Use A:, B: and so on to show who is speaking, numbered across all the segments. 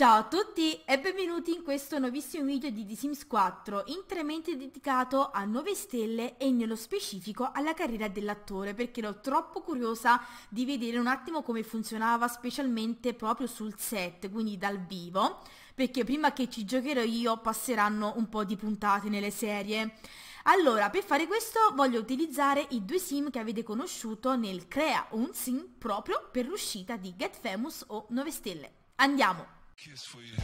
A: Ciao a tutti e benvenuti in questo nuovissimo video di The Sims 4 interamente dedicato a 9 stelle e nello specifico alla carriera dell'attore perché ero troppo curiosa di vedere un attimo come funzionava specialmente proprio sul set quindi dal vivo perché prima che ci giocherò io passeranno un po' di puntate nelle serie. Allora, per fare questo voglio utilizzare i due sim che avete conosciuto nel Crea un sim proprio per l'uscita di Get Famous o 9 stelle. Andiamo! kiss for you.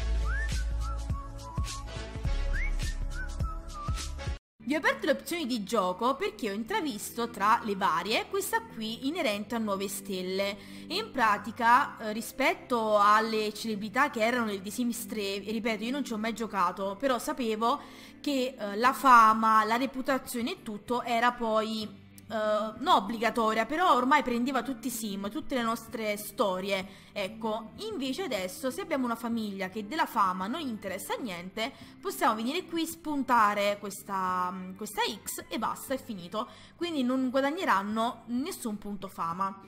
A: Vi ho aperto le opzioni di gioco perché ho intravisto tra le varie questa qui inerente a nuove stelle. E in pratica, eh, rispetto alle celebrità che erano nel The Sims 3, ripeto, io non ci ho mai giocato, però sapevo che eh, la fama, la reputazione e tutto era poi eh, non obbligatoria, però ormai prendeva tutti i sim, tutte le nostre storie. Ecco, invece adesso se abbiamo una famiglia che della fama non gli interessa niente, possiamo venire qui, spuntare questa, questa X e basta, è finito. Quindi non guadagneranno nessun punto fama.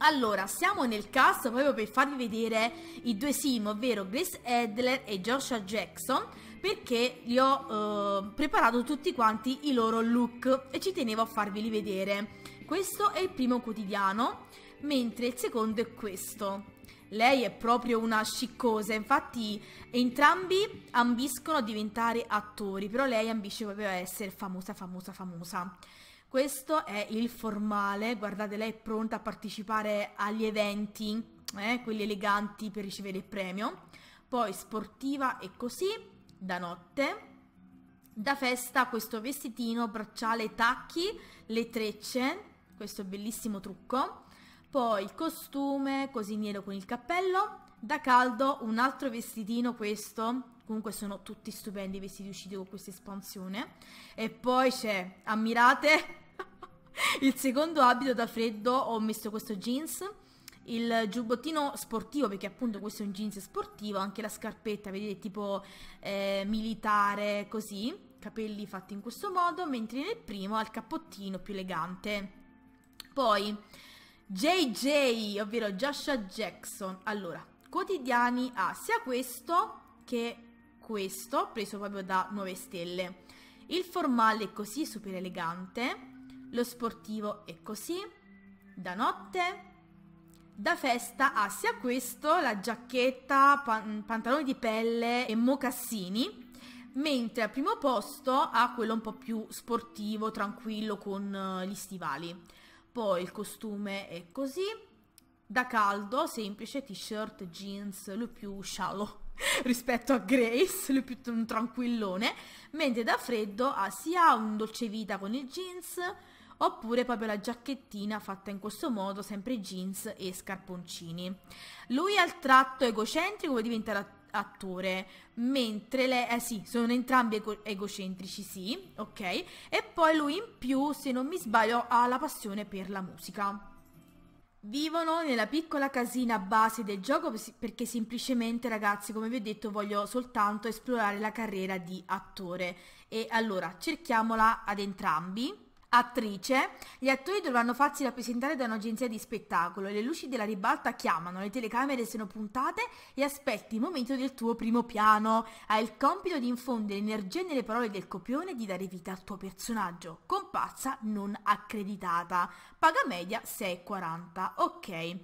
A: Allora, siamo nel cast proprio per farvi vedere i due sim, ovvero Grace Adler e Joshua Jackson perché li ho eh, preparato tutti quanti i loro look e ci tenevo a farveli vedere. Questo è il primo quotidiano, mentre il secondo è questo. Lei è proprio una sciccosa, infatti entrambi ambiscono a diventare attori, però lei ambisce proprio a essere famosa, famosa, famosa. Questo è il formale, guardate, lei è pronta a partecipare agli eventi, eh, quelli eleganti per ricevere il premio. Poi sportiva e così da notte. Da festa questo vestitino, bracciale, tacchi, le trecce, questo bellissimo trucco. Poi costume, così nero con il cappello. Da caldo un altro vestitino questo, comunque sono tutti stupendi i vestiti usciti con questa espansione. E poi c'è, ammirate, il secondo abito da freddo, ho messo questo jeans il giubbottino sportivo, perché appunto questo è un jeans sportivo, anche la scarpetta, vedete, tipo eh, militare, così, capelli fatti in questo modo, mentre nel primo ha il cappottino più elegante. Poi JJ, ovvero Joshua Jackson. Allora, quotidiani ha sia questo che questo, preso proprio da 9 stelle. Il formale è così, super elegante. Lo sportivo è così, da notte. Da festa ha sia questo, la giacchetta, pan- pantaloni di pelle e mocassini, mentre al primo posto ha quello un po' più sportivo, tranquillo con eh, gli stivali. Poi il costume è così, da caldo, semplice, t-shirt, jeans, lui più shallow rispetto a Grace, lui più tranquillone, mentre da freddo ha sia un dolce vita con il jeans, oppure proprio la giacchettina fatta in questo modo, sempre jeans e scarponcini. Lui ha il tratto egocentrico, vuole diventare attore, mentre lei, eh sì, sono entrambi ego- egocentrici, sì, ok, e poi lui in più, se non mi sbaglio, ha la passione per la musica. Vivono nella piccola casina base del gioco perché semplicemente ragazzi, come vi ho detto, voglio soltanto esplorare la carriera di attore. E allora cerchiamola ad entrambi Attrice, gli attori dovranno farsi rappresentare da un'agenzia di spettacolo, le luci della ribalta chiamano, le telecamere sono puntate e aspetti il momento del tuo primo piano. Hai il compito di infondere energia nelle parole del copione e di dare vita al tuo personaggio. Comparsa non accreditata. Paga media 6,40. Ok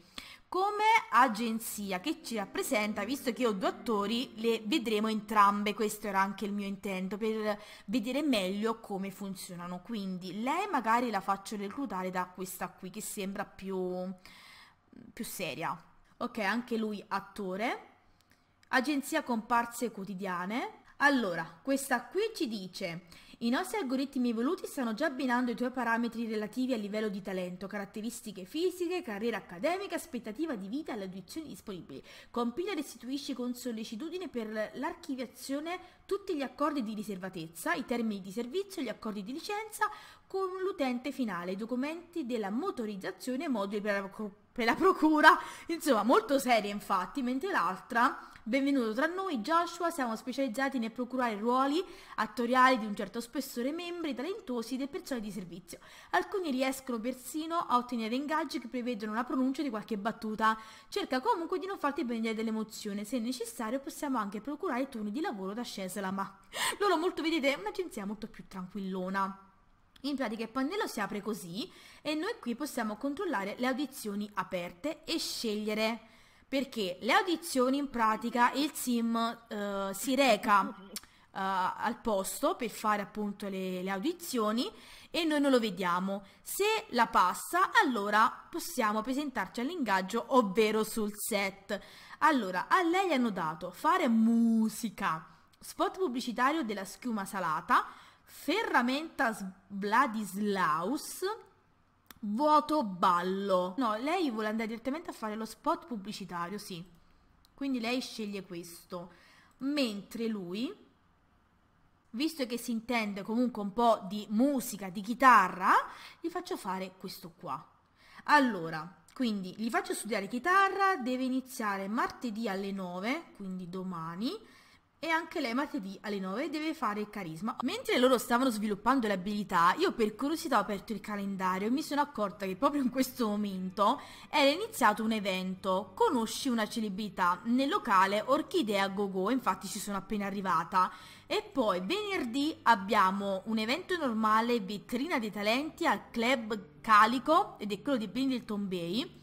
A: come agenzia che ci rappresenta, visto che ho due attori, le vedremo entrambe, questo era anche il mio intento, per vedere meglio come funzionano. Quindi lei magari la faccio reclutare da questa qui, che sembra più, più seria. Ok, anche lui attore. Agenzia comparse quotidiane. Allora, questa qui ci dice i nostri algoritmi evoluti stanno già abbinando i tuoi parametri relativi al livello di talento, caratteristiche fisiche, carriera accademica, aspettativa di vita e le audizioni disponibili. Compila e restituisci con sollecitudine per l'archiviazione tutti gli accordi di riservatezza, i termini di servizio, gli accordi di licenza con l'utente finale, i documenti della motorizzazione e moduli per la, per la procura. Insomma, molto seria infatti, mentre l'altra Benvenuto tra noi Joshua, siamo specializzati nel procurare ruoli attoriali di un certo spessore membri talentuosi e persone di servizio. Alcuni riescono persino a ottenere ingaggi che prevedono la pronuncia di qualche battuta. Cerca comunque di non farti prendere dell'emozione, se necessario possiamo anche procurare turni di lavoro da scesela, ma loro molto vedete un'agenzia molto più tranquillona. In pratica il pannello si apre così e noi qui possiamo controllare le audizioni aperte e scegliere perché le audizioni in pratica il sim eh, si reca eh, al posto per fare appunto le, le audizioni e noi non lo vediamo. Se la passa, allora possiamo presentarci all'ingaggio, ovvero sul set. Allora, a lei hanno dato fare musica, spot pubblicitario della schiuma salata, ferramenta Vladislaus, vuoto ballo. No, lei vuole andare direttamente a fare lo spot pubblicitario, sì. Quindi lei sceglie questo. Mentre lui, visto che si intende comunque un po' di musica, di chitarra, gli faccio fare questo qua. Allora, quindi gli faccio studiare chitarra, deve iniziare martedì alle 9, quindi domani e anche lei martedì alle 9 deve fare il carisma. Mentre loro stavano sviluppando le abilità, io per curiosità ho aperto il calendario e mi sono accorta che proprio in questo momento era iniziato un evento, conosci una celebrità, nel locale Orchidea Gogo, infatti ci sono appena arrivata. E poi venerdì abbiamo un evento normale vetrina dei talenti al club Calico ed è quello di Pendleton Bay.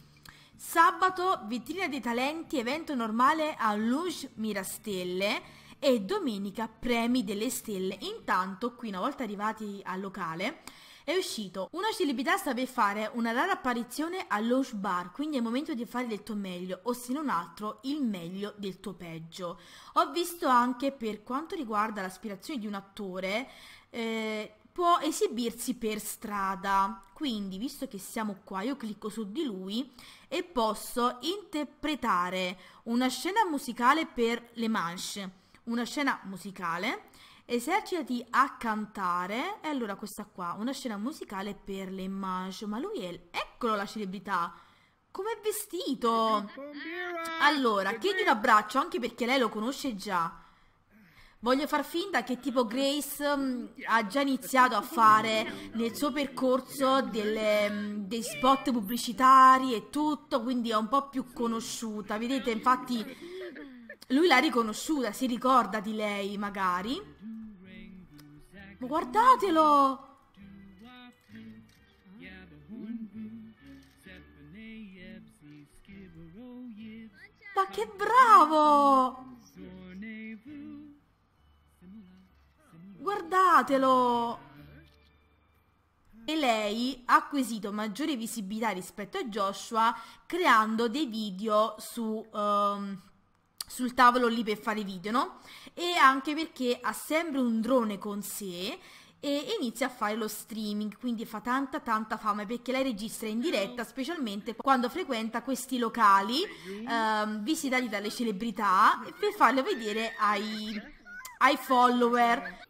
A: Sabato vetrina dei talenti evento normale a Luge Mirastelle e domenica Premi delle Stelle. Intanto, qui una volta arrivati al locale, è uscito. Una celebrità sta per fare una rara apparizione all'Osh Bar, quindi è il momento di fare del tuo meglio, o se non altro, il meglio del tuo peggio. Ho visto anche per quanto riguarda l'aspirazione di un attore, eh, può esibirsi per strada. Quindi, visto che siamo qua, io clicco su di lui e posso interpretare una scena musicale per Le Manche una scena musicale, esercitati a cantare, e allora questa qua, una scena musicale per le image. ma lui è, eccolo la celebrità, come è vestito? Allora, chiedi un abbraccio anche perché lei lo conosce già. Voglio far finta che tipo Grace mh, mm, ha già iniziato a fare nel suo percorso delle, mh, mm, dei spot pubblicitari e tutto, quindi è un po' più conosciuta. Vedete, infatti lui l'ha riconosciuta, si ricorda di lei magari. Ma guardatelo! Ma che bravo! Guardatelo! E lei ha acquisito maggiore visibilità rispetto a Joshua creando dei video su... Um, sul tavolo lì per fare video, no? E anche perché ha sempre un drone con sé e inizia a fare lo streaming, quindi fa tanta tanta fame perché lei registra in diretta, specialmente quando frequenta questi locali ehm, visitati dalle celebrità per farlo vedere ai, ai follower.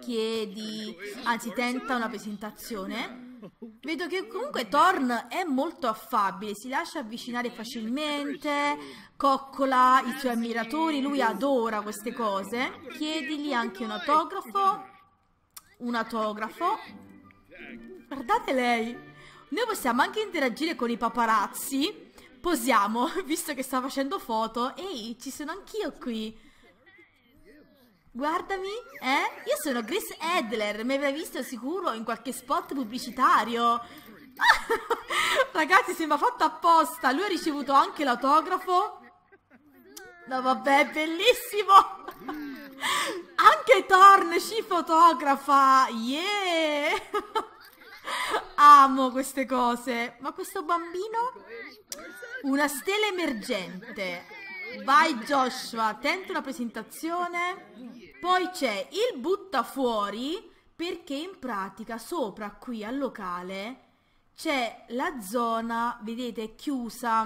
A: Chiedi, anzi tenta una presentazione Vedo che comunque Thorn è molto affabile, si lascia avvicinare facilmente, coccola i suoi ammiratori, lui adora queste cose. Chiedigli anche un autografo, un autografo. Guardate lei, noi possiamo anche interagire con i paparazzi, posiamo, visto che sta facendo foto. Ehi, ci sono anch'io qui. Guardami, eh? Io sono Grace Edler, mi avrai visto sicuro in qualche spot pubblicitario. Ragazzi, sembra fatto apposta. Lui ha ricevuto anche l'autografo. No, vabbè, bellissimo. anche Thorn ci fotografa. Yeah. Amo queste cose. Ma questo bambino? Una stella emergente. Vai Joshua, tenta una presentazione. Poi c'è il butta fuori perché in pratica sopra qui al locale c'è la zona, vedete, chiusa,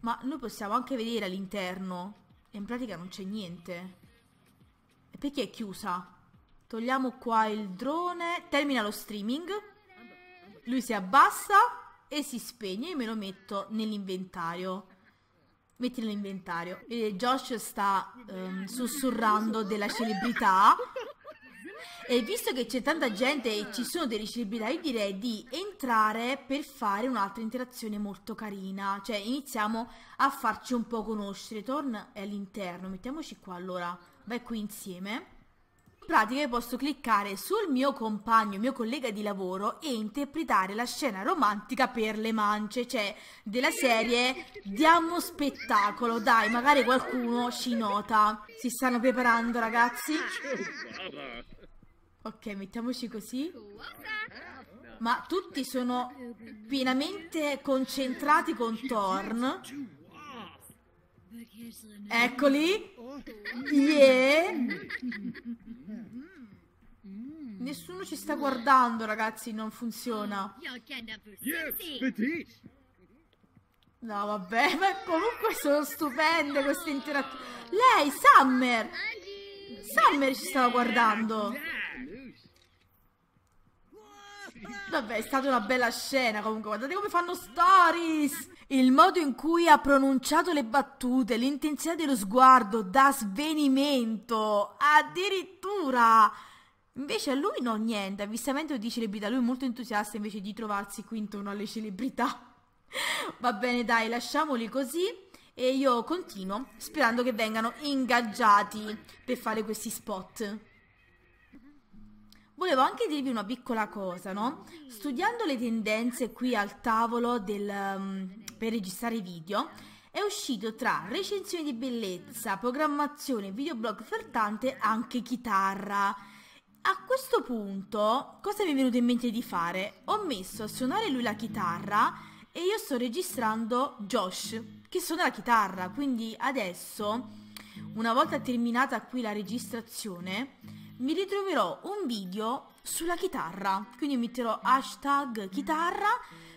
A: ma noi possiamo anche vedere all'interno e in pratica non c'è niente. E perché è chiusa? Togliamo qua il drone, termina lo streaming, lui si abbassa e si spegne Io me lo metto nell'inventario metti nell'inventario. E Josh sta um, sussurrando della celebrità. E visto che c'è tanta gente e ci sono delle celebrità, io direi di entrare per fare un'altra interazione molto carina. Cioè, iniziamo a farci un po' conoscere. Torn è all'interno, mettiamoci qua allora. Vai qui insieme pratica io posso cliccare sul mio compagno, mio collega di lavoro e interpretare la scena romantica per le mance, cioè della serie diamo spettacolo, dai, magari qualcuno ci nota. Si stanno preparando, ragazzi. Ok, mettiamoci così. Ma tutti sono pienamente concentrati con Thorn.
B: Eccoli. Yeah.
A: Mm. Nessuno ci sta guardando, ragazzi, non funziona. No, vabbè, ma comunque sono stupende queste interazioni. Lei, Summer! Summer ci stava guardando. Vabbè, è stata una bella scena comunque. Guardate come fanno stories! Il modo in cui ha pronunciato le battute, l'intensità dello sguardo da svenimento, addirittura. Invece a lui no, niente, avvistamento di celebrità, lui è molto entusiasta invece di trovarsi qui intorno alle celebrità. Va bene dai, lasciamoli così e io continuo sperando che vengano ingaggiati per fare questi spot. Volevo anche dirvi una piccola cosa, no? Studiando le tendenze qui al tavolo del, um, per registrare video, è uscito tra recensioni di bellezza, programmazione, videoblog ofertante, anche chitarra. A questo punto, cosa mi è venuto in mente di fare? Ho messo a suonare lui la chitarra e io sto registrando Josh, che suona la chitarra, quindi adesso, una volta terminata qui la registrazione, mi ritroverò un video sulla chitarra, quindi metterò hashtag chitarra.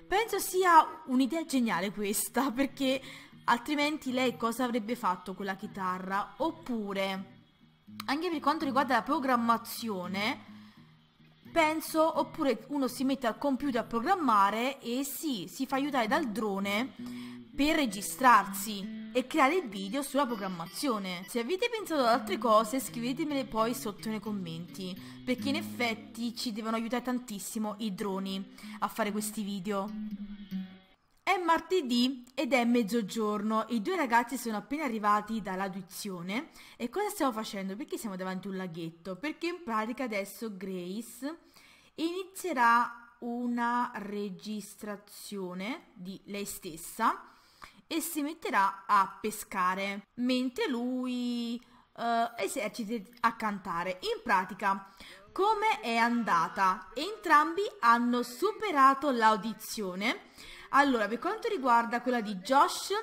A: Penso sia un'idea geniale questa, perché altrimenti lei cosa avrebbe fatto con la chitarra? Oppure, anche per quanto riguarda la programmazione, penso, oppure uno si mette al computer a programmare e sì, si fa aiutare dal drone per registrarsi e creare il video sulla programmazione. Se avete pensato ad altre cose scrivetemele poi sotto nei commenti, perché in effetti ci devono aiutare tantissimo i droni a fare questi video. È martedì ed è mezzogiorno, i due ragazzi sono appena arrivati dall'audizione e cosa stiamo facendo? Perché siamo davanti a un laghetto? Perché in pratica adesso Grace inizierà una registrazione di lei stessa e si metterà a pescare, mentre lui eh, eserciti a cantare. In pratica, come è andata? Entrambi hanno superato l'audizione. Allora, per quanto riguarda quella di Josh,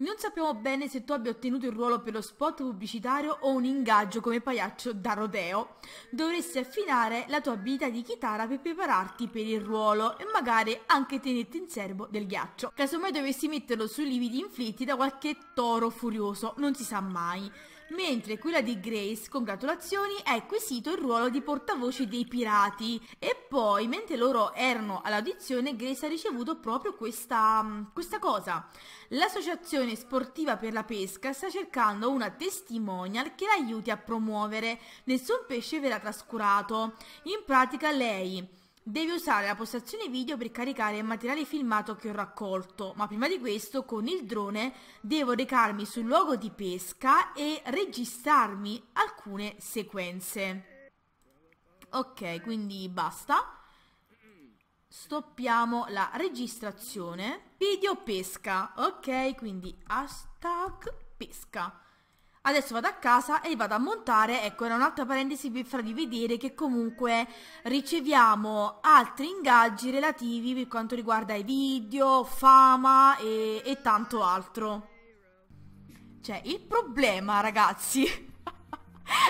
A: non sappiamo bene se tu abbia ottenuto il ruolo per lo spot pubblicitario o un ingaggio come pagliaccio da rodeo. Dovresti affinare la tua abilità di chitarra per prepararti per il ruolo e magari anche tenerti in serbo del ghiaccio. Casomai dovessi metterlo sui lividi inflitti da qualche toro furioso, non si sa mai mentre quella di Grace, congratulazioni, ha acquisito il ruolo di portavoce dei pirati. E poi, mentre loro erano all'audizione, Grace ha ricevuto proprio questa, mm, questa cosa. L'Associazione Sportiva per la Pesca sta cercando una testimonial che la aiuti a promuovere. Nessun pesce verrà trascurato. In pratica lei Devi usare la postazione video per caricare il materiale filmato che ho raccolto, ma prima di questo con il drone devo recarmi sul luogo di pesca e registrarmi alcune sequenze. Ok, quindi basta. Stoppiamo la registrazione. Video pesca, ok, quindi hashtag pesca. Adesso vado a casa e vado a montare, ecco era un'altra parentesi per farvi vedere che comunque riceviamo altri ingaggi relativi per quanto riguarda i video, fama e, e tanto altro. Cioè il problema ragazzi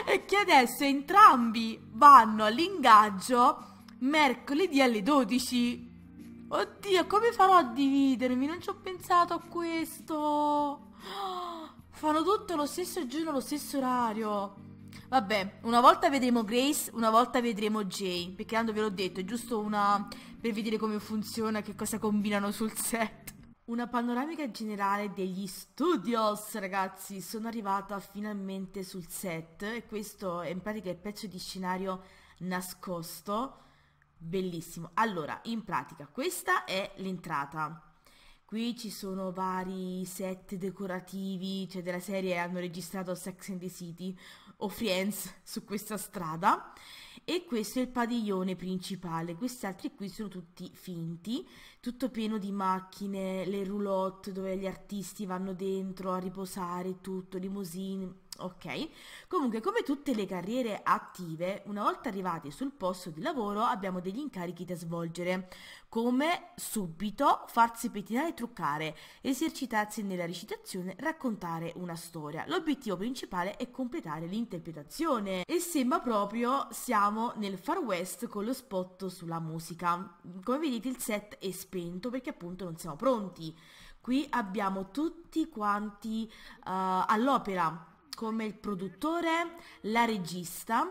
A: è che adesso entrambi vanno all'ingaggio mercoledì alle 12. Oddio come farò a dividermi? Non ci ho pensato a questo. Oh. Fanno tutto lo stesso giorno, lo stesso orario. Vabbè, una volta vedremo Grace, una volta vedremo Jay. Perché tanto ve l'ho detto, è giusto una. per vedere come funziona, che cosa combinano sul set. Una panoramica generale degli studios, ragazzi. Sono arrivata finalmente sul set. E questo è in pratica il pezzo di scenario nascosto. Bellissimo. Allora, in pratica, questa è l'entrata. Qui ci sono vari set decorativi, cioè della serie hanno registrato Sex and the City o Friends su questa strada e questo è il padiglione principale, questi altri qui sono tutti finti, tutto pieno di macchine, le roulotte dove gli artisti vanno dentro a riposare, tutto, limousine ok? Comunque, come tutte le carriere attive, una volta arrivati sul posto di lavoro abbiamo degli incarichi da svolgere, come subito farsi pettinare e truccare, esercitarsi nella recitazione, raccontare una storia. L'obiettivo principale è completare l'interpretazione e sembra proprio siamo nel Far West con lo spot sulla musica. Come vedete il set è spento perché appunto non siamo pronti. Qui abbiamo tutti quanti uh, all'opera, come il produttore, la regista,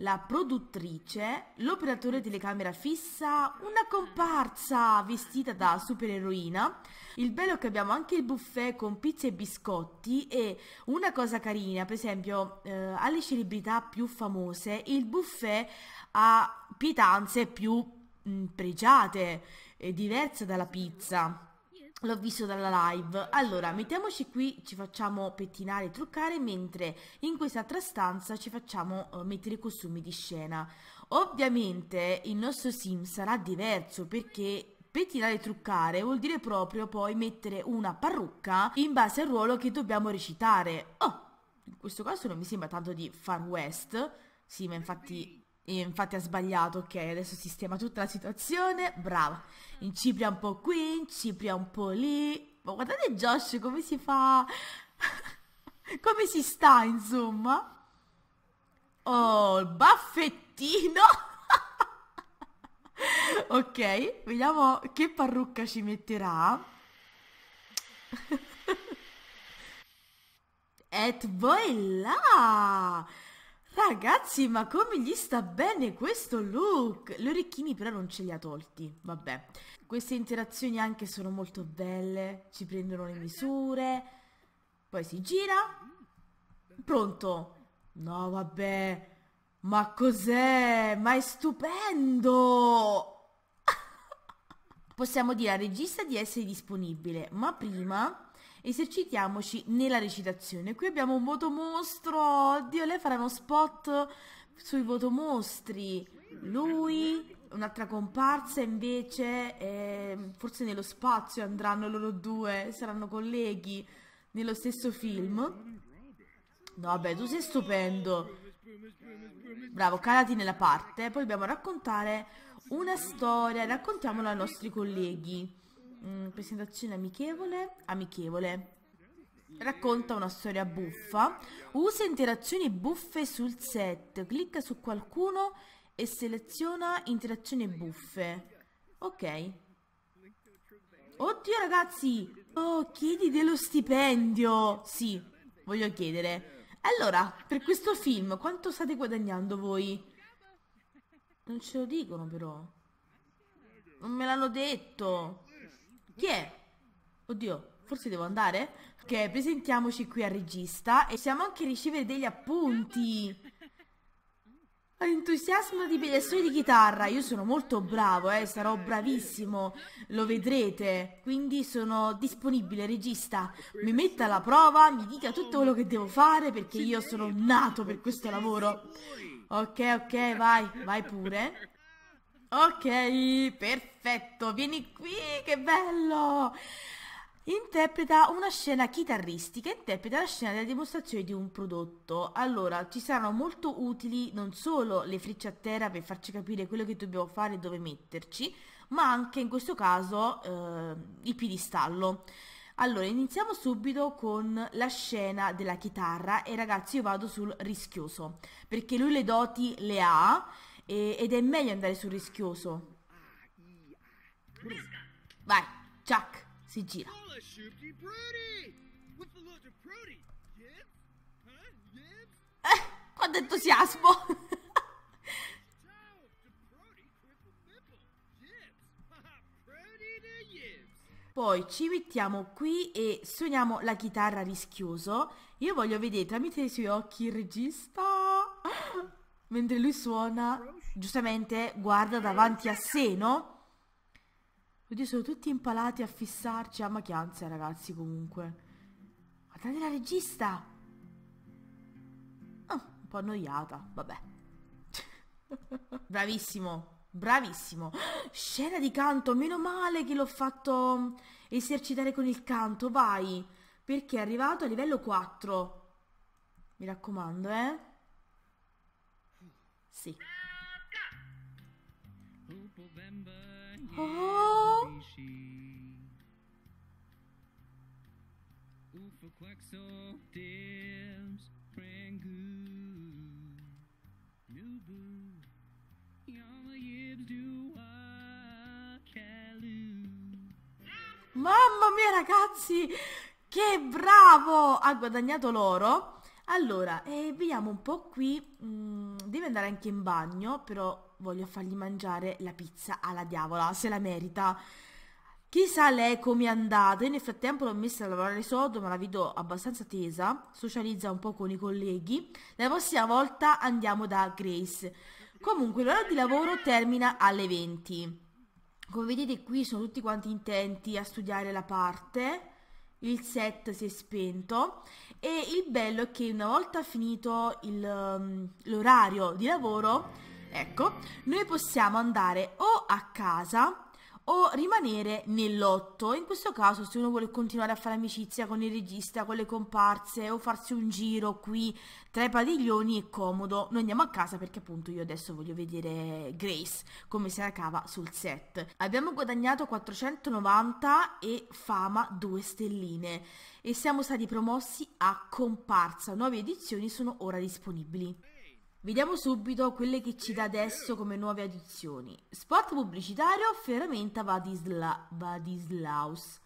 A: la produttrice, l'operatore telecamera fissa, una comparsa vestita da supereroina. Il bello è che abbiamo anche il buffet con pizza e biscotti e una cosa carina, per esempio, eh, alle celebrità più famose, il buffet ha pietanze più mh, mm, pregiate, diverse dalla pizza. L'ho visto dalla live. Allora, mettiamoci qui, ci facciamo pettinare e truccare, mentre in quest'altra stanza ci facciamo uh, mettere i costumi di scena. Ovviamente il nostro sim sarà diverso perché pettinare e truccare vuol dire proprio poi mettere una parrucca in base al ruolo che dobbiamo recitare. Oh, in questo caso non mi sembra tanto di Far West. Sì, ma infatti infatti ha sbagliato, ok, adesso sistema tutta la situazione, brava. Incipria un po' qui, incipria un po' lì. Ma guardate Josh come si fa... come si sta, insomma. Oh, il baffettino! ok, vediamo che parrucca ci metterà. Et voi là! Ragazzi, ma come gli sta bene questo look! Gli orecchini però non ce li ha tolti, vabbè. Queste interazioni anche sono molto belle, ci prendono le misure, poi si gira. Pronto? No, vabbè, ma cos'è? Ma è stupendo! Possiamo dire al regista di essere disponibile, ma prima esercitiamoci nella recitazione. Qui abbiamo un voto mostro, oddio, lei farà uno spot sui voto mostri. Lui, un'altra comparsa invece, eh, forse nello spazio andranno loro due, saranno colleghi nello stesso film. No, vabbè, tu sei stupendo. Bravo, calati nella parte. Poi dobbiamo raccontare una storia, raccontiamola ai nostri colleghi. Mm, presentazione amichevole, amichevole. Racconta una storia buffa. Usa interazioni buffe sul set. Clicca su qualcuno e seleziona interazioni buffe. Ok. Oddio ragazzi! Oh, chiedi dello stipendio! Sì, voglio chiedere. Allora, per questo film, quanto state guadagnando voi? Non ce lo dicono però. Non me l'hanno detto. Chi è? Oddio, forse devo andare? Ok, presentiamoci qui al regista e possiamo anche ricevere degli appunti. Entusiasmo di pedestri di chitarra, io sono molto bravo, eh, sarò bravissimo, lo vedrete, quindi sono disponibile, regista, mi metta alla prova, mi dica tutto quello che devo fare perché io sono nato per questo lavoro. Ok, ok, vai, vai pure. Ok, perfetto, vieni qui, che bello! Interpreta una scena chitarristica, interpreta la scena della dimostrazione di un prodotto. Allora, ci saranno molto utili non solo le frecce a terra per farci capire quello che dobbiamo fare e dove metterci, ma anche in questo caso eh, il piedistallo. Allora, iniziamo subito con la scena della chitarra e ragazzi io vado sul rischioso, perché lui le doti le ha e, ed è meglio andare sul rischioso. Vai, Chuck, si gira. Eh, quanto entusiasmo! Poi ci mettiamo qui e suoniamo la chitarra rischioso. Io voglio vedere tramite i suoi occhi il regista mentre lui suona, giustamente guarda davanti a sé, no? Oddio, sono tutti impalati a fissarci a ah, macchianza, ragazzi, comunque. Guardate la regista! Oh, un po' annoiata, vabbè. bravissimo, bravissimo. Scena di canto, meno male che l'ho fatto esercitare con il canto, vai. Perché è arrivato a livello 4. Mi raccomando, eh. Sì. Oh! Mamma mia ragazzi, che bravo! Ha guadagnato l'oro. Allora, eh, vediamo un po' qui. Mm deve andare anche in bagno, però voglio fargli mangiare la pizza alla diavola, se la merita. Chissà lei come è andata. nel frattempo l'ho messa a lavorare sodo, ma la vedo abbastanza tesa. Socializza un po' con i colleghi. La prossima volta andiamo da Grace. Comunque l'ora di lavoro termina alle 20. Come vedete qui sono tutti quanti intenti a studiare la parte il set si è spento e il bello è che una volta finito um, l'orario um, di lavoro, ecco, noi possiamo andare o a casa o rimanere nell'otto. In questo caso, se uno vuole continuare a fare amicizia con il regista, con le comparse o farsi un giro qui tra i padiglioni è comodo. Noi andiamo a casa perché appunto io adesso voglio vedere Grace come se la cava sul set. Abbiamo guadagnato 490 e fama 2 stelline e siamo stati promossi a comparsa. Nuove edizioni sono ora disponibili. Vediamo subito quelle che ci dà adesso come nuove addizioni. Spot pubblicitario, ferramenta Vadisla, Vadislaus.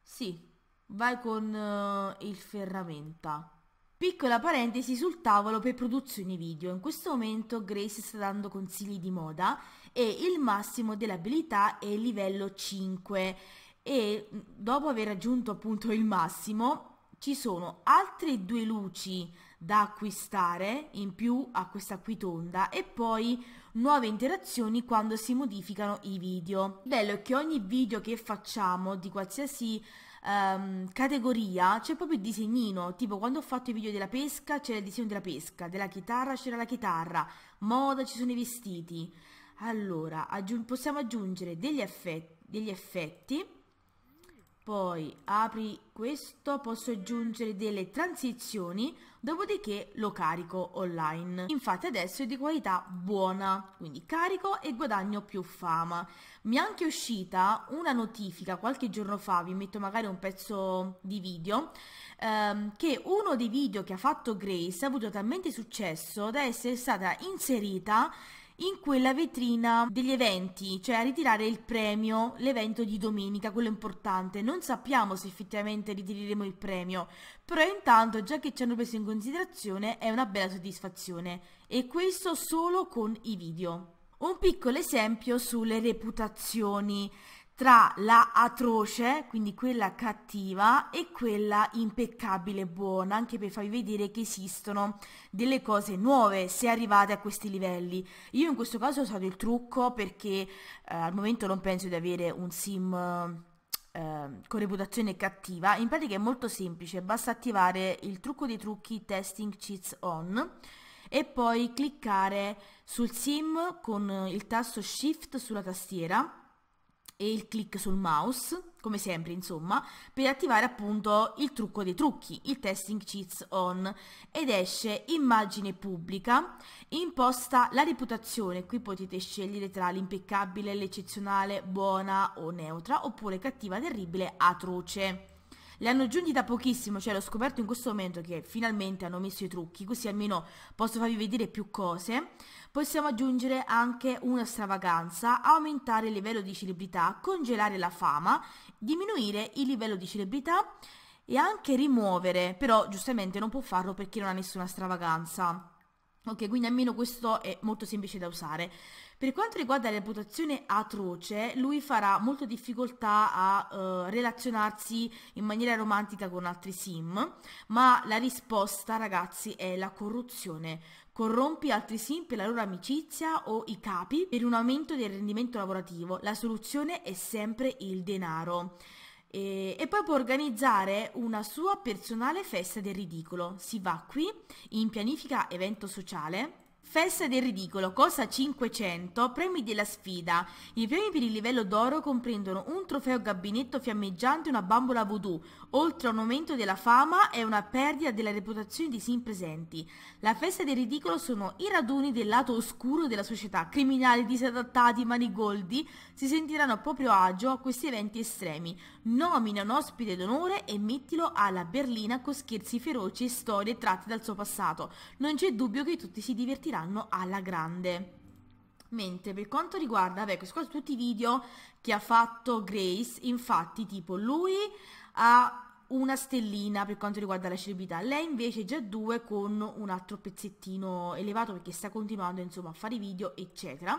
A: Sì, vai con uh, il ferramenta. Piccola parentesi sul tavolo per produzioni video. In questo momento Grace sta dando consigli di moda e il massimo dell'abilità è livello 5 e mm, dopo aver raggiunto appunto il massimo ci sono altre due luci da acquistare in più a questa qui tonda e poi nuove interazioni quando si modificano i video. Il bello è che ogni video che facciamo di qualsiasi um, categoria c'è proprio il disegnino, tipo quando ho fatto i video della pesca c'era il disegno della pesca, della chitarra c'era la chitarra, moda ci sono i vestiti. Allora, aggiung possiamo aggiungere degli effetti, degli effetti poi apri questo, posso aggiungere delle transizioni, dopodiché lo carico online. Infatti adesso è di qualità buona, quindi carico e guadagno più fama. Mi è anche uscita una notifica qualche giorno fa, vi metto magari un pezzo di video, ehm, che uno dei video che ha fatto Grace ha avuto talmente successo da essere stata inserita in quella vetrina degli eventi, cioè a ritirare il premio, l'evento di domenica, quello importante. Non sappiamo se effettivamente ritireremo il premio, però intanto già che ci hanno preso in considerazione è una bella soddisfazione e questo solo con i video. Un piccolo esempio sulle reputazioni tra la atroce, quindi quella cattiva, e quella impeccabile buona, anche per farvi vedere che esistono delle cose nuove se arrivate a questi livelli. Io in questo caso ho usato il trucco perché eh, al momento non penso di avere un sim... Eh, con reputazione cattiva in pratica è molto semplice basta attivare il trucco dei trucchi testing cheats on e poi cliccare sul sim con il tasto shift sulla tastiera e il click sul mouse, come sempre insomma, per attivare appunto il trucco dei trucchi, il testing cheats on, ed esce immagine pubblica, imposta la reputazione, qui potete scegliere tra l'impeccabile, l'eccezionale, buona o neutra, oppure cattiva, terribile, atroce. Le hanno aggiunti da pochissimo, cioè l'ho scoperto in questo momento che finalmente hanno messo i trucchi, così almeno posso farvi vedere più cose. Possiamo aggiungere anche una stravaganza, aumentare il livello di celebrità, congelare la fama, diminuire il livello di celebrità e anche rimuovere, però giustamente non può farlo perché non ha nessuna stravaganza. Ok, quindi almeno questo è molto semplice da usare. Per quanto riguarda la reputazione atroce, lui farà molto difficoltà a eh, relazionarsi in maniera romantica con altri sim, ma la risposta, ragazzi, è la corruzione. Corrompi altri sim per la loro amicizia o i capi per un aumento del rendimento lavorativo. La soluzione è sempre il denaro. E, e, poi può organizzare una sua personale festa del ridicolo. Si va qui in pianifica evento sociale, Festa del ridicolo, cosa 500, premi della sfida. I premi per il livello d'oro comprendono un trofeo gabinetto fiammeggiante e una bambola voodoo, oltre a un aumento della fama e una perdita della reputazione di sin presenti. La festa del ridicolo sono i raduni del lato oscuro della società, criminali, disadattati, manigoldi, si sentiranno a proprio agio a questi eventi estremi. Nomina un ospite d'onore e mettilo alla berlina con scherzi feroci e storie tratte dal suo passato. Non c'è dubbio che tutti si divertiranno andranno alla grande. Mentre per quanto riguarda, beh, quasi tutti i video che ha fatto Grace, infatti tipo lui ha una stellina per quanto riguarda la celebrità, lei invece già due con un altro pezzettino elevato perché sta continuando insomma a fare i video eccetera.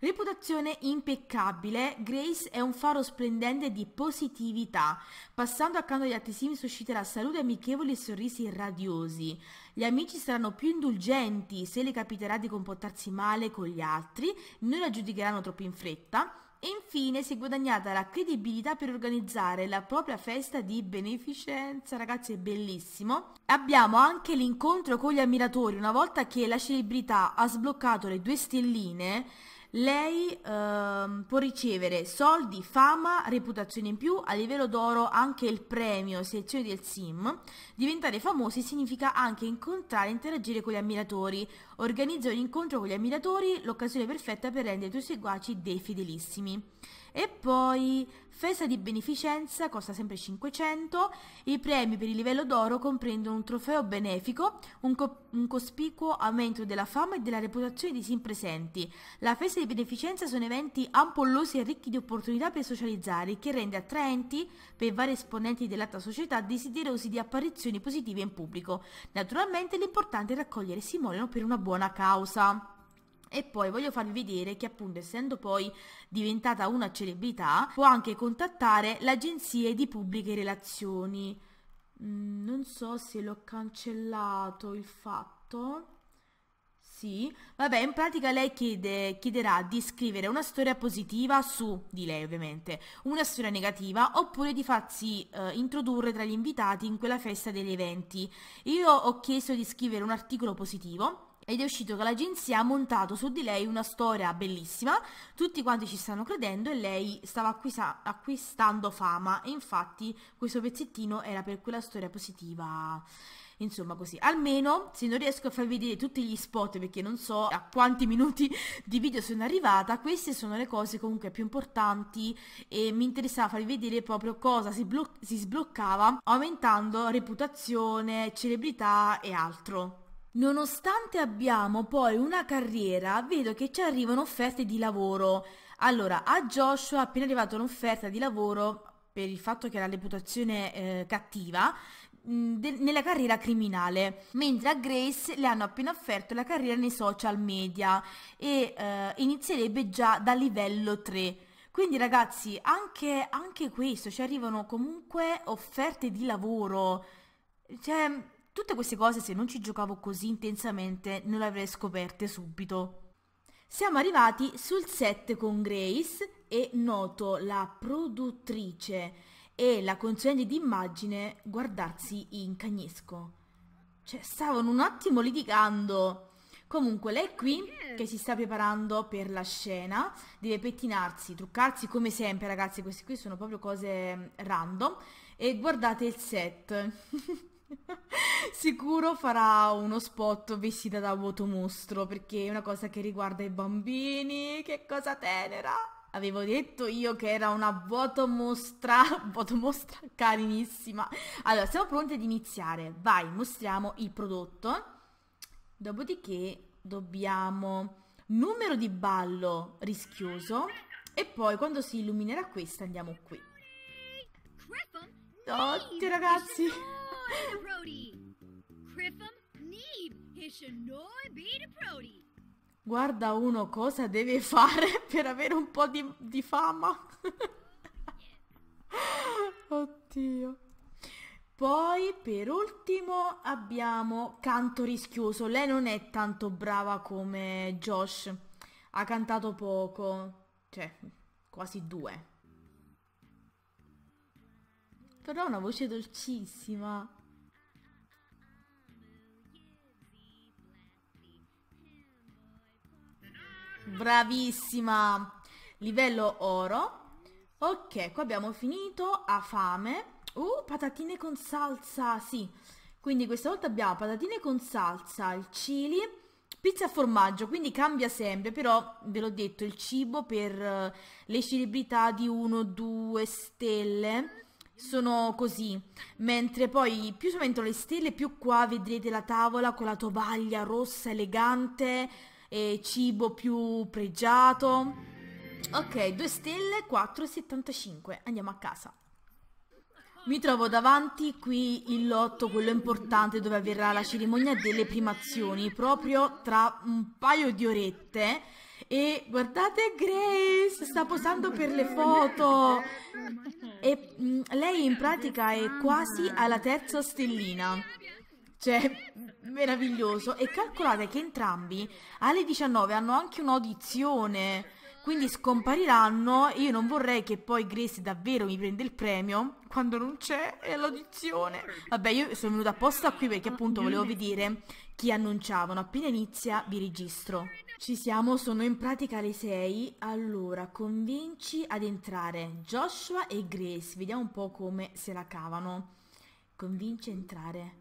A: Reputazione impeccabile, Grace è un faro splendente di positività. Passando accanto agli altri sim susciterà salute amichevoli e sorrisi radiosi. Gli amici saranno più indulgenti se le capiterà di comportarsi male con gli altri, non la giudicheranno troppo in fretta e infine si è guadagnata la credibilità per organizzare la propria festa di beneficenza, ragazzi è bellissimo. Abbiamo anche l'incontro con gli ammiratori, una volta che la celebrità ha sbloccato le due stelline, lei ehm, può ricevere soldi, fama, reputazione in più, a livello d'oro anche il premio selezione del sim. Diventare famosi significa anche incontrare e interagire con gli ammiratori. Organizza un incontro con gli ammiratori, l'occasione perfetta per rendere i tuoi seguaci dei fedelissimi. E poi festa di beneficenza costa sempre 500, i premi per il livello d'oro comprendono un trofeo benefico, un, co un, cospicuo aumento della fama e della reputazione di sin presenti. La festa di beneficenza sono eventi ampollosi e ricchi di opportunità per socializzare, che rende attraenti per vari esponenti dell'alta società desiderosi di apparizioni positive in pubblico. Naturalmente l'importante è raccogliere e simoleno per una buona causa. E poi voglio farvi vedere che appunto essendo poi diventata una celebrità può anche contattare l'agenzia di pubbliche relazioni. Mm, non so se l'ho cancellato il fatto. Sì, vabbè, in pratica lei chiede, chiederà di scrivere una storia positiva su di lei ovviamente, una storia negativa oppure di farsi eh, introdurre tra gli invitati in quella festa degli eventi. Io ho chiesto di scrivere un articolo positivo ed è uscito che l'agenzia ha montato su di lei una storia bellissima, tutti quanti ci stanno credendo e lei stava acquisa- acquistando fama e infatti questo pezzettino era per quella storia positiva. Insomma così, almeno se non riesco a farvi vedere tutti gli spot perché non so a quanti minuti di video sono arrivata, queste sono le cose comunque più importanti e mi interessava farvi vedere proprio cosa si, si sbloccava aumentando reputazione, celebrità e altro. Nonostante abbiamo poi una carriera, vedo che ci arrivano offerte di lavoro. Allora, a Joshua è appena arrivata un'offerta di lavoro per il fatto che ha la reputazione eh, cattiva mm, nella carriera criminale, mentre a Grace le hanno appena offerto la carriera nei social media e eh, inizierebbe già da livello 3. Quindi ragazzi, anche, anche questo, ci arrivano comunque offerte di lavoro. Cioè, Tutte queste cose se non ci giocavo così intensamente non le avrei scoperte subito. Siamo arrivati sul set con Grace e noto la produttrice e la consulente di immagine guardarsi in cagnesco. Cioè, stavano un attimo litigando. Comunque, lei qui che si sta preparando per la scena, deve pettinarsi, truccarsi come sempre, ragazzi. Queste qui sono proprio cose mm, random. E guardate il set. Sicuro farà uno spot vestita da vuoto mostro perché è una cosa che riguarda i bambini, che cosa tenera. Avevo detto io che era una vuoto mostra, vuoto mostra carinissima. Allora, siamo pronti ad iniziare. Vai, mostriamo il prodotto. Dopodiché dobbiamo numero di ballo rischioso e poi quando si illuminerà questa andiamo qui. Oddio ragazzi the Brody. Criffum need his be the Brody. Guarda uno cosa deve fare per avere un po' di, di fama. Oddio. Poi per ultimo abbiamo Canto rischioso. Lei non è tanto brava come Josh. Ha cantato poco, cioè quasi due. Però ha una voce dolcissima. Bravissima! Livello oro. Ok, qua abbiamo finito, A fame. Uh, patatine con salsa, sì. Quindi questa volta abbiamo patatine con salsa, il chili, pizza a formaggio, quindi cambia sempre, però ve l'ho detto, il cibo per eh, le celebrità di 1-2 stelle sono così, mentre poi più sono aumentano le stelle, più qua vedrete la tavola con la tovaglia rossa elegante, eh, cibo più pregiato. Ok, 2 stelle, 4,75. Andiamo a casa. Mi trovo davanti qui il lotto, quello importante, dove avverrà la cerimonia delle primazioni, proprio tra un paio di orette. E guardate Grace, sta posando per le foto. E mh, mm, lei in pratica è quasi alla terza stellina. Cioè, meraviglioso. E calcolate che entrambi alle 19 hanno anche un'audizione. Quindi scompariranno. Io non vorrei che poi Grace davvero mi prenda il premio quando non c'è è eh, l'audizione. Vabbè, io sono venuta apposta qui perché appunto volevo vedere chi annunciavano. Appena inizia vi registro. Ci siamo, sono in pratica le 6. Allora, convinci ad entrare Joshua e Grace. Vediamo un po' come se la cavano. Convinci a entrare.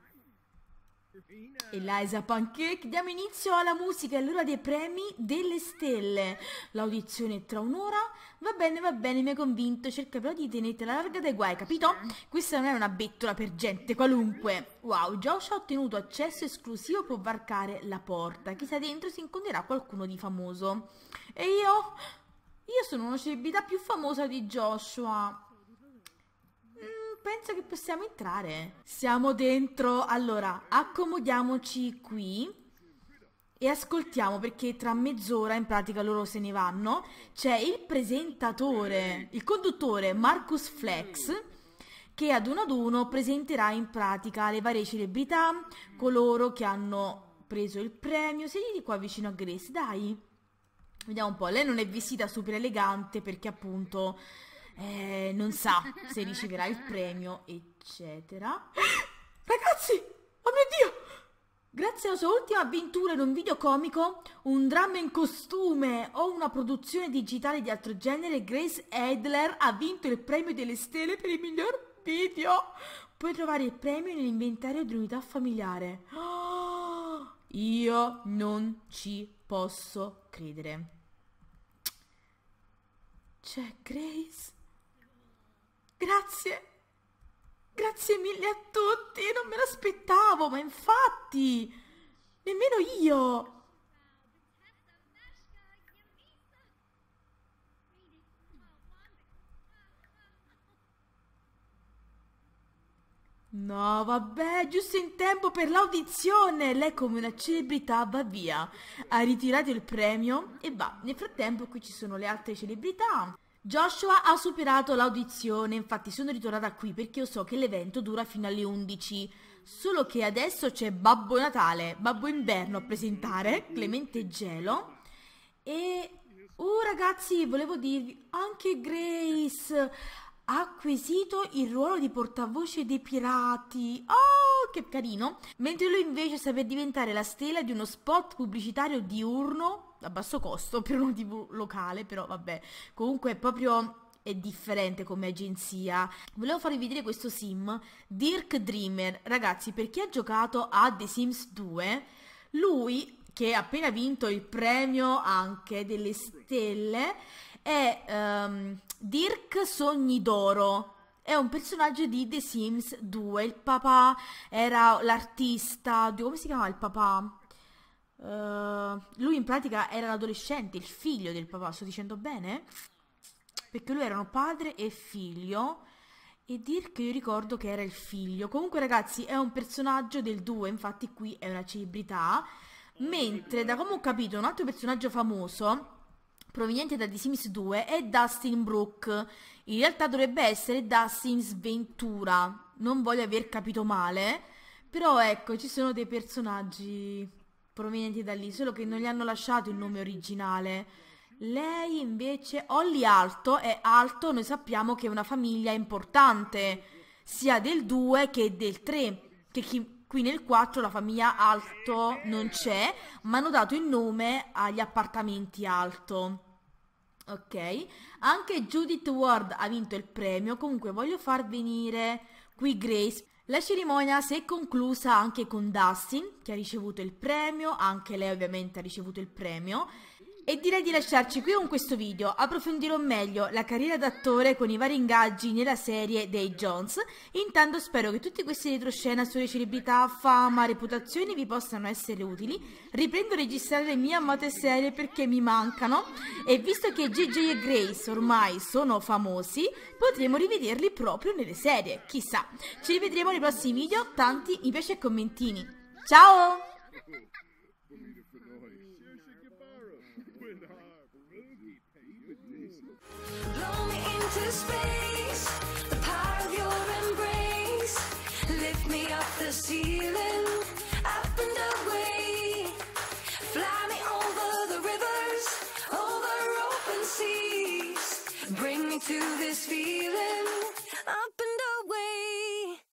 A: Eliza Pancake, diamo inizio alla musica e all'ora dei premi delle stelle. L'audizione è tra un'ora. Va bene, va bene, mi hai convinto. Cerca però di la larga dai guai, capito? Questa non è una bettola per gente qualunque. Wow, Josh ha ottenuto accesso esclusivo, può varcare la porta. Chissà dentro si incontrerà qualcuno di famoso. E io? Io sono una celebrità più famosa di Joshua penso che possiamo entrare. Siamo dentro. Allora, accomodiamoci qui e ascoltiamo perché tra mezz'ora in pratica loro se ne vanno. C'è il presentatore, il conduttore Marcus Flex che ad uno ad uno presenterà in pratica le varie celebrità, coloro che hanno preso il premio. Sediti qua vicino a Grace, dai. Vediamo un po', lei non è vestita super elegante perché appunto eh, non sa se riceverà il premio, eccetera. Ragazzi, oh mio Dio! Grazie alla sua ultima avventura in un video comico, un dramma in costume o una produzione digitale di altro genere, Grace Adler ha vinto il premio delle stelle per il miglior video. Puoi trovare il premio nell'inventario di dell'unità familiare. Oh, io non ci posso credere. C'è Grace? Grazie. Grazie mille a tutti, non me l'aspettavo, ma infatti, nemmeno io. No, vabbè, giusto in tempo per l'audizione. Lei come una celebrità va via. Ha ritirato il premio e va. Nel frattempo qui ci sono le altre celebrità. Joshua ha superato l'audizione, infatti sono ritornata qui perché io so che l'evento dura fino alle 11. Solo che adesso c'è Babbo Natale, Babbo Inverno a presentare, Clemente Gelo. E... Oh ragazzi, volevo dirvi, anche Grace ha acquisito il ruolo di portavoce dei pirati. Oh, che carino! Mentre lui invece sta per diventare la stella di uno spot pubblicitario diurno a basso costo per una tv locale, però vabbè, comunque è proprio è differente come agenzia. Volevo farvi vedere questo sim, Dirk Dreamer. Ragazzi, per chi ha giocato a The Sims 2, lui che ha appena vinto il premio anche delle stelle è um, Dirk Sogni d'Oro. È un personaggio di The Sims 2. Il papà era l'artista. Come si chiamava il papà? Eh, lui in pratica era l'adolescente, il figlio del papà, sto dicendo bene? Perché lui erano padre e figlio e dir che io ricordo che era il figlio. Comunque ragazzi è un personaggio del 2, infatti qui è una celebrità. Mentre da come ho capito un altro personaggio famoso proveniente da The Sims 2 è Dustin Brook. In realtà dovrebbe essere Dustin Sventura. Non voglio aver capito male. Però ecco, ci sono dei personaggi provenienti da lì, solo che non gli hanno lasciato il nome originale. Lei invece, Olli Alto, è Alto, noi sappiamo che è una famiglia importante, sia del 2 che del 3, che chi, qui nel 4 la famiglia Alto non c'è, ma hanno dato il nome agli appartamenti Alto. Ok, anche Judith Ward ha vinto il premio, comunque voglio far venire qui Grace la cerimonia si è conclusa anche con Dustin, che ha ricevuto il premio, anche lei ovviamente ha ricevuto il premio, e direi di lasciarci qui con questo video, approfondirò meglio la carriera d'attore con i vari ingaggi nella serie dei Jones. Intanto spero che tutti questi retroscena sulle celebrità, fama, reputazioni vi possano essere utili. Riprendo a registrare le mie amate serie perché mi mancano e visto che JJ e Grace ormai sono famosi, potremo rivederli proprio nelle serie, chissà. Ci rivedremo nei prossimi video, tanti mi piace e commentini. Ciao! the space, the power of your embrace. Lift me up the ceiling, up and away. Fly me over the rivers, over open seas. Bring me to this feeling, up and away.